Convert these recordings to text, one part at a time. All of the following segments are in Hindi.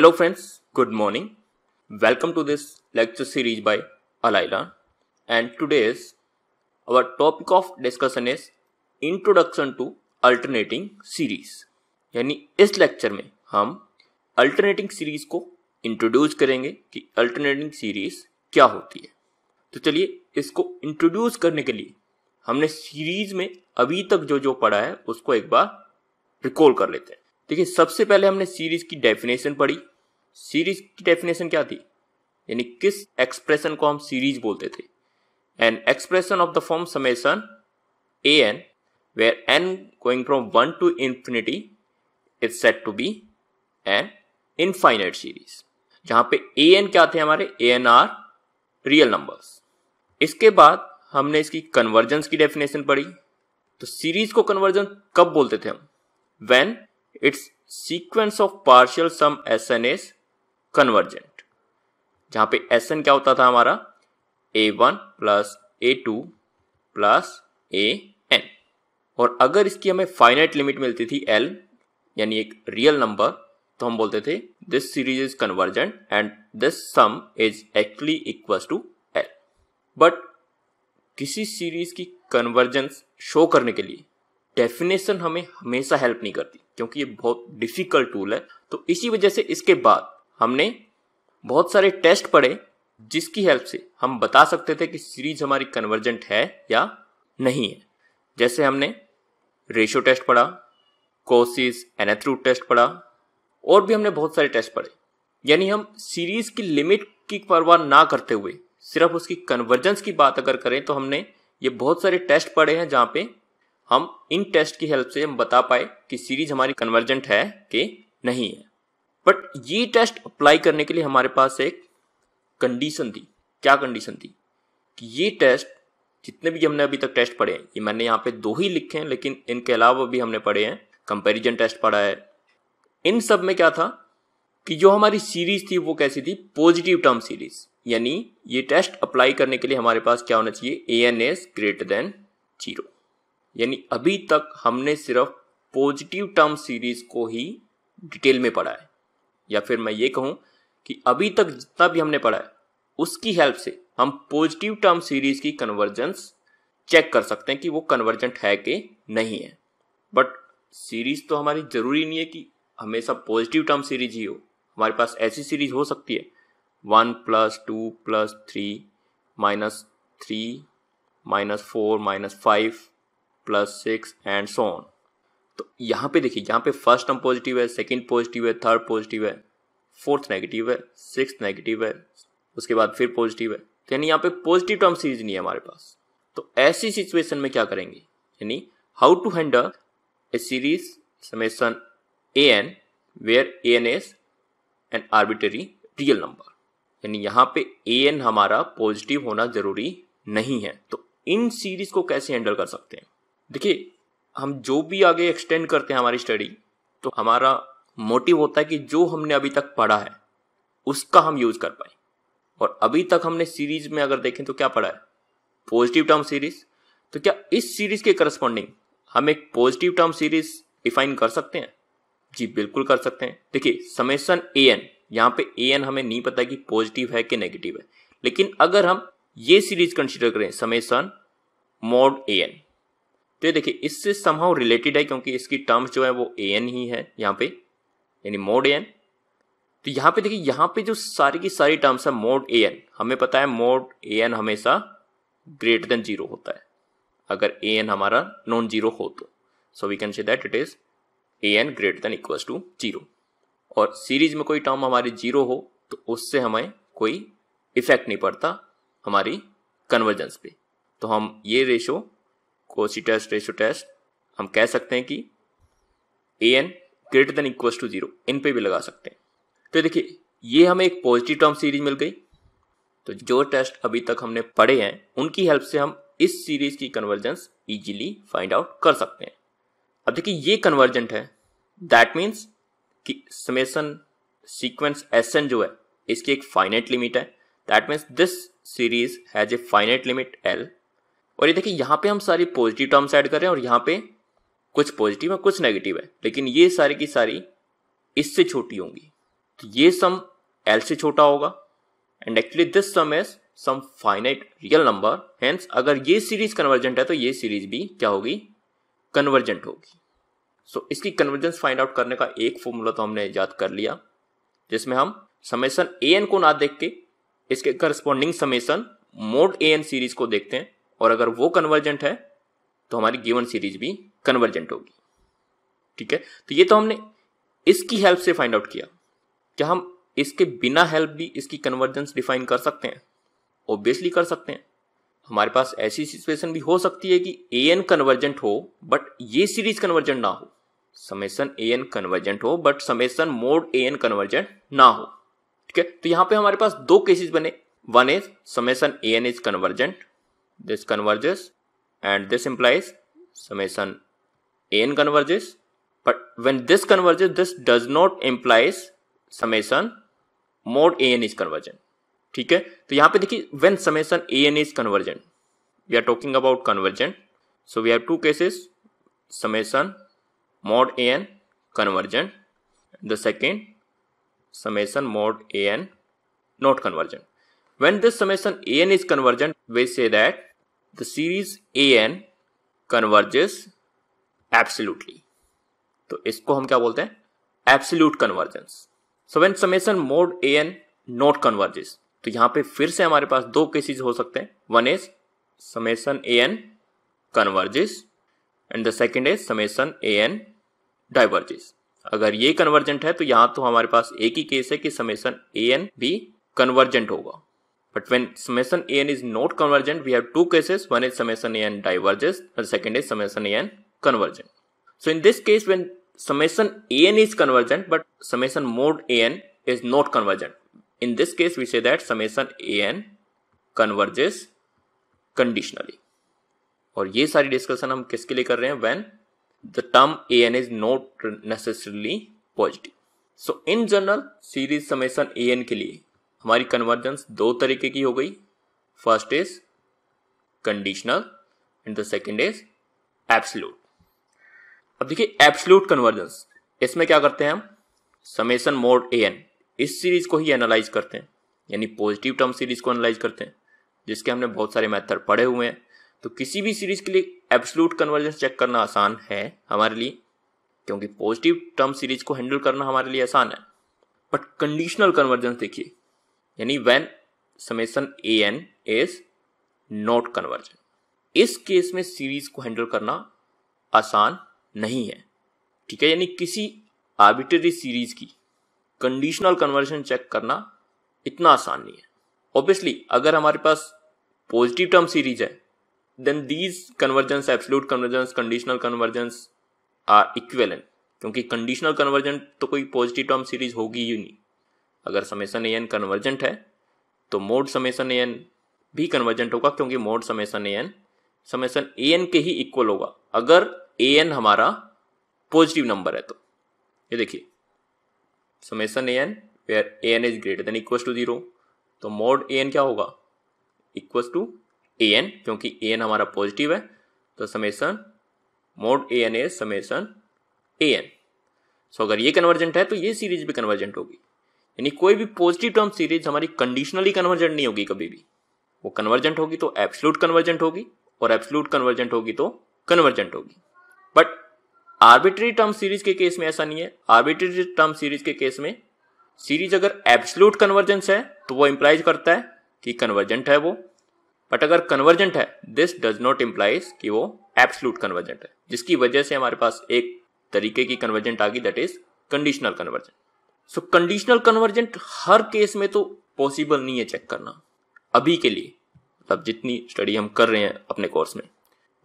Hello friends good morning welcome to this lecture series by Alaila. And today's our topic of discussion is introduction to alternating series यानी इस लेक्चर में हम अल्टरनेटिंग सीरीज को इंट्रोड्यूस करेंगे कि अल्टरनेटिंग सीरीज क्या होती है तो चलिए इसको इंट्रोड्यूस करने के लिए हमने सीरीज में अभी तक जो जो पढ़ा है उसको एक बार रिकॉल कर लेते हैं देखिए सबसे पहले हमने सीरीज की डेफिनेशन पढ़ी सीरीज की डेफिनेशन क्या थी यानी किस एक्सप्रेशन को हम सीरीज बोलते थे n expression of the form summation a n where n going from one to infinity is set to be an infinite series जहां पे ए एन क्या थे हमारे a n are real numbers इसके बाद हमने इसकी कन्वर्जेंस की डेफिनेशन पढ़ी तो सीरीज को कन्वर्जन कब बोलते थे हम when it's sequence of partial sum s n s convergent जहां पे एस एन क्या होता था हमारा a one plus a two plus a n और अगर इसकी हमें फाइनाइट लिमिट मिलती थी एल यानी एक रियल नंबर तो हम बोलते थे this series is convergent and this sum is actually equal to l but किसी सीरीज की कन्वर्जेंस शो करने के लिए डेफिनेशन हमें हमेशा हेल्प नहीं करती क्योंकि ये बहुत डिफिकल्ट टूल है तो इसी वजह से इसके बाद हमने बहुत सारे टेस्ट पढ़े जिसकी हेल्प से हम बता सकते थे कि सीरीज हमारी कन्वर्जेंट है या नहीं है जैसे हमने रेशियो टेस्ट पढ़ा कोसिस एनेथ्रू टेस्ट पढ़ा और भी हमने बहुत सारे टेस्ट पढ़े यानी हम सीरीज की लिमिट की परवाह ना करते हुए सिर्फ उसकी कन्वर्जेंस की बात अगर करें तो हमने ये बहुत सारे टेस्ट पढ़े हैं जहाँ पे हम इन टेस्ट की हेल्प से हम बता पाए कि सीरीज हमारी कन्वर्जेंट है कि नहीं है बट ये टेस्ट अप्लाई करने के लिए हमारे पास एक कंडीशन थी क्या कंडीशन थी कि ये टेस्ट जितने भी हमने अभी तक टेस्ट पढ़े हैं ये मैंने यहाँ पे दो ही लिखे हैं लेकिन इनके अलावा भी हमने पढ़े हैं कंपेरिजन टेस्ट पढ़ा है इन सब में क्या था कि जो हमारी सीरीज थी वो कैसी थी पॉजिटिव टर्म सीरीज यानी ये टेस्ट अप्लाई करने के लिए हमारे पास क्या होना चाहिए a n is greater than zero यानी अभी तक हमने सिर्फ पॉजिटिव टर्म सीरीज को ही डिटेल में पढ़ा है या फिर मैं ये कहूँ कि अभी तक जितना भी हमने पढ़ा है उसकी हेल्प से हम पॉजिटिव टर्म सीरीज की कन्वर्जेंस चेक कर सकते हैं कि वो कन्वर्जेंट है कि नहीं है बट सीरीज तो हमारी ज़रूरी नहीं है कि हमेशा पॉजिटिव टर्म सीरीज ही हो हमारे पास ऐसी सीरीज हो सकती है one plus two plus three minus three minus four minus five plus six and so on तो यहाँ पे देखिए यहाँ पे फर्स्ट टर्म पॉजिटिव है सेकंड पॉजिटिव है थर्ड पॉजिटिव है फोर्थ नेगेटिव है सिक्स नेगेटिव है उसके बाद फिर पॉजिटिव है तो यानी यहाँ पे पॉजिटिव टर्म सीरीज नहीं है हमारे पास तो ऐसी सिचुएशन में क्या करेंगे यानी how to handle a series summation a n where a n is an arbitrary real number यानी यहाँ पे ए एन हमारा पॉजिटिव होना जरूरी नहीं है तो इन सीरीज को कैसे हैंडल कर सकते हैं देखिए हम जो भी आगे एक्सटेंड करते हैं हमारी स्टडी तो हमारा मोटिव होता है कि जो हमने अभी तक पढ़ा है उसका हम यूज कर पाए और अभी तक हमने सीरीज में अगर देखें तो क्या पढ़ा है पॉजिटिव टर्म सीरीज तो क्या इस सीरीज के करस्पॉन्डिंग हम एक पॉजिटिव टर्म सीरीज डिफाइन कर सकते हैं जी बिल्कुल कर सकते हैं देखिए समेसन ए एन यहाँ पे ए एन हमें नहीं पता कि पॉजिटिव है कि नेगेटिव है लेकिन अगर हम ये सीरीज कंसिडर करें समेसन मोड ए एन तो ये देखिए इससे समहाउ रिलेटेड है क्योंकि इसकी टर्म्स जो है वो ए एन ही है यहाँ पे यानी मोड ए एन तो यहाँ पे देखिए यहाँ पे जो सारी की सारी टर्म्स है मोड ए एन हमें पता है मोड ए एन हमेशा ग्रेटर देन जीरो होता है अगर ए एन हमारा नॉन जीरो हो तो so we can say that it is a n greater than equals to zero और सीरीज में कोई टर्म हमारी जीरो हो तो उससे हमें कोई इफेक्ट नहीं पड़ता हमारी कन्वर्जेंस पे तो हम ये ratio Cauchy test ratio test हम कह सकते हैं कि a n greater than equal to zero इन पे भी लगा सकते हैं तो देखिए ये हमें एक पॉजिटिव टर्म सीरीज मिल गई तो जो टेस्ट अभी तक हमने पढ़े हैं उनकी हेल्प से हम इस सीरीज की कन्वर्जेंस इजीली फाइंड आउट कर सकते हैं अब देखिए ये कन्वर्जेंट है दैट मीन्स कि समेसन सीक्वेंस एस जो है इसकी एक फाइनेट लिमिट है that means this series has a finite limit l और ये देखिए यहाँ पे हम सारी पॉजिटिव टर्म्स ऐड कर रहे हैं और यहाँ पे कुछ पॉजिटिव है कुछ नेगेटिव है लेकिन ये सारी की सारी इससे छोटी होंगी तो ये सम एल से छोटा होगा and actually this sum is some finite real number hence अगर ये सीरीज कन्वर्जेंट है तो ये सीरीज भी क्या होगी कन्वर्जेंट होगी सो so, इसकी कन्वर्जेंस फाइंड आउट करने का एक फॉर्मूला तो हमने याद कर लिया जिसमें हम समेसन ए एन को ना देख के इसके corresponding summation mod a n series को देखते हैं और अगर वो कन्वर्जेंट है तो हमारी गिवन सीरीज भी कन्वर्जेंट होगी ठीक है तो ये तो हमने इसकी हेल्प से फाइंड आउट किया क्या हम इसके बिना हेल्प भी इसकी कन्वर्जेंस डिफाइन कर सकते हैं ओब्वियसली कर सकते हैं हमारे पास ऐसी सिचुएशन भी हो सकती है कि ए एन कन्वर्जेंट हो बट ये सीरीज कन्वर्जेंट ना हो समेसन ए एन कन्वर्जेंट हो but summation mod a n convergent ना हो ठीक है तो यहां पे हमारे पास दो केसेस बने one is summation a n is convergent this converges and this implies summation an converges but when this converges this does not implies summation mod an is convergent ठीक है तो यहां पे देखिए when summation an is convergent we are talking about convergent so we have two cases summation mod an convergent the second summation mod an not convergent when this summation an is convergent we say that the series an converges absolutely तो इसको हम क्या बोलते हैं absolute convergence so when summation mod a n not converges तो यहां पे फिर से हमारे पास दो केसेस हो सकते हैं one is summation a n converges and the second is summation a n diverges अगर ये कन्वर्जेंट है तो यहां तो हमारे पास एक ही केस है कि समेशन ए एन भी कन्वर्जेंट होगा But when summation an is not convergent, we have two cases. One is summation an diverges and second is summation an convergent. So in this case, when summation an is convergent but summation mode an is not convergent. In this case, we say that summation an converges conditionally. और ये सारी डिस्कशन हम किसके लिए कर रहे हैं when the term a n is not necessarily positive so in general series summation a n के लिए हमारी कन्वर्जेंस दो तरीके की हो गई first is conditional and the second is absolute अब देखिए एब्सल्यूट कन्वर्जेंस इसमें क्या करते हैं हम समेसन मोड ए एन इस सीरीज को ही एनालाइज करते हैं यानी पॉजिटिव टर्म सीरीज को एनालाइज करते हैं जिसके हमने बहुत सारे मेथड पढ़े हुए हैं तो किसी भी सीरीज के लिए एब्सलूट कन्वर्जेंस चेक करना आसान है हमारे लिए क्योंकि पॉजिटिव टर्म सीरीज को हैंडल करना हमारे लिए आसान है बट कंडीशनल कन्वर्जेंस देखिए यानी when summation a n is not convergent इस केस में सीरीज को हैंडल करना आसान नहीं है ठीक है यानी किसी आर्बिटरी सीरीज की कंडीशनल कन्वर्जन चेक करना इतना आसान नहीं है ऑब्वियसली अगर हमारे पास पॉजिटिव टर्म सीरीज है then these convergence absolute convergence conditional convergence are equivalent क्योंकि कंडीशनल कन्वर्जन तो कोई पॉजिटिव टर्म सीरीज होगी ही नहीं अगर समेसन ए एन कन्वर्जेंट है तो मोड समेसन ए एन भी कन्वर्जेंट होगा क्योंकि mod summation n summation a n के ही इक्वल होगा अगर ए एन हमारा पॉजिटिव नंबर है तो ये देखिए summation a n where a n is greater than equal to zero तो मोड ए एन क्या होगा इक्वल टू ए एन क्योंकि ए एन हमारा पॉजिटिव है तो summation mod a n a summation a n so अगर ये कन्वर्जेंट है तो ये सीरीज भी कन्वर्जेंट होगी यानी कोई भी पॉजिटिव टर्म सीरीज हमारी कंडीशनली कन्वर्जेंट नहीं होगी कभी भी वो कन्वर्जेंट होगी तो एब्सलूट कन्वर्जेंट होगी और एब्सलूट कन्वर्जेंट होगी तो कन्वर्जेंट होगी बट आर्बिट्री टर्म सीरीज के केस में ऐसा नहीं है आर्बिट्री टर्म सीरीज के केस में सीरीज अगर एब्सलूट कन्वर्जेंस है तो वो इंप्लाइज करता है कि कन्वर्जेंट है वो बट अगर कन्वर्जेंट है दिस डज नॉट इम्प्लाइज कि वो एब्सलूट कन्वर्जेंट है जिसकी वजह से हमारे पास एक तरीके की कन्वर्जेंट आ गई that is conditional convergent so conditional convergent हर केस में तो पॉसिबल नहीं है चेक करना अभी के लिए मतलब जितनी स्टडी हम कर रहे हैं अपने कोर्स में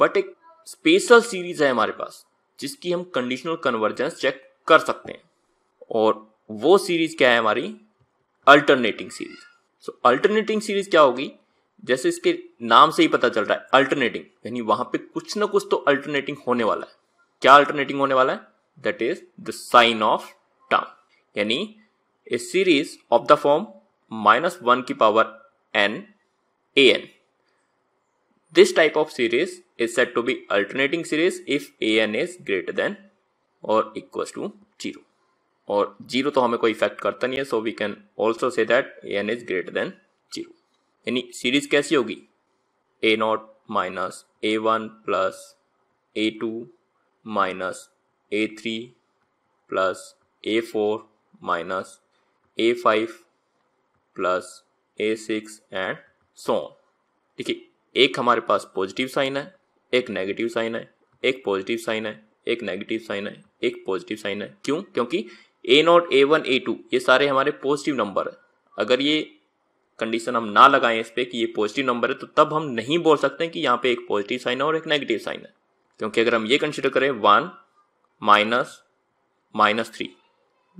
बट एक स्पेशल सीरीज है हमारे पास जिसकी हम कंडीशनल कन्वर्जेंस चेक कर सकते हैं और वो सीरीज क्या है हमारी alternating series so alternating series क्या होगी जैसे इसके नाम से ही पता चल रहा है अल्टरनेटिंग यानी वहां पे कुछ ना कुछ तो अल्टरनेटिंग होने वाला है क्या अल्टरनेटिंग होने वाला है that is the sign of term यानी a series of the form minus one की power n a n this type of series is set to be alternating series if a n is greater than और इक्व टू जीरो और जीरो तो हमें कोई इफेक्ट करता नहीं है so we can also say that a n is greater than zero यानी सीरीज कैसी होगी a not minus a one plus a two minus a three plus a four minus a5 plus a six and so देखिए एक हमारे पास पॉजिटिव साइन है एक नेगेटिव साइन है एक पॉजिटिव साइन है एक नेगेटिव साइन है एक पॉजिटिव साइन है क्यों क्योंकि a naught a one a two ये सारे हमारे पॉजिटिव नंबर है अगर ये कंडीशन हम ना लगाएं इस पर कि ये पॉजिटिव नंबर है तो तब हम नहीं बोल सकते कि यहाँ पे एक पॉजिटिव साइन है और एक नेगेटिव साइन है क्योंकि अगर हम ये कंसिडर करें one minus minus three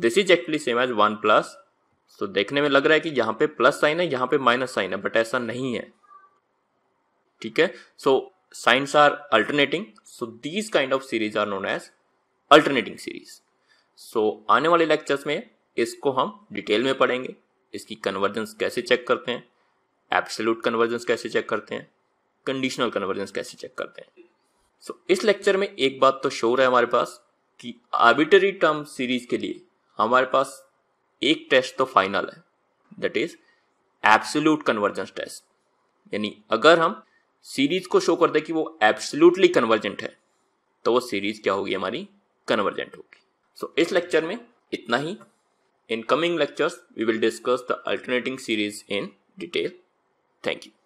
this is actually same as one plus तो देखने में लग रहा है कि यहां पे प्लस साइन है यहां पे माइनस साइन है बट ऐसा नहीं है ठीक है so signs are alternating so these kind of series are known as alternating series so आने वाले लेक्चर्स में इसको हम डिटेल में पढ़ेंगे इसकी कन्वर्जेंस कैसे चेक करते हैं एब्सोल्यूट कन्वर्जेंस कैसे चेक करते हैं कंडीशनल कन्वर्जेंस कैसे चेक करते हैं सो so, इस लेक्चर में एक बात तो शोर है हमारे पास कि आर्बिटरी टर्म सीरीज के लिए हमारे पास एक टेस्ट तो फाइनल है that is absolute convergence test यानी अगर हम सीरीज को शो कर दे कि वो एब्सोल्यूटली कन्वर्जेंट है तो वो सीरीज क्या होगी हमारी कन्वर्जेंट होगी सो so, इस लेक्चर में इतना ही in coming lectures we will discuss the alternating series in detail thank you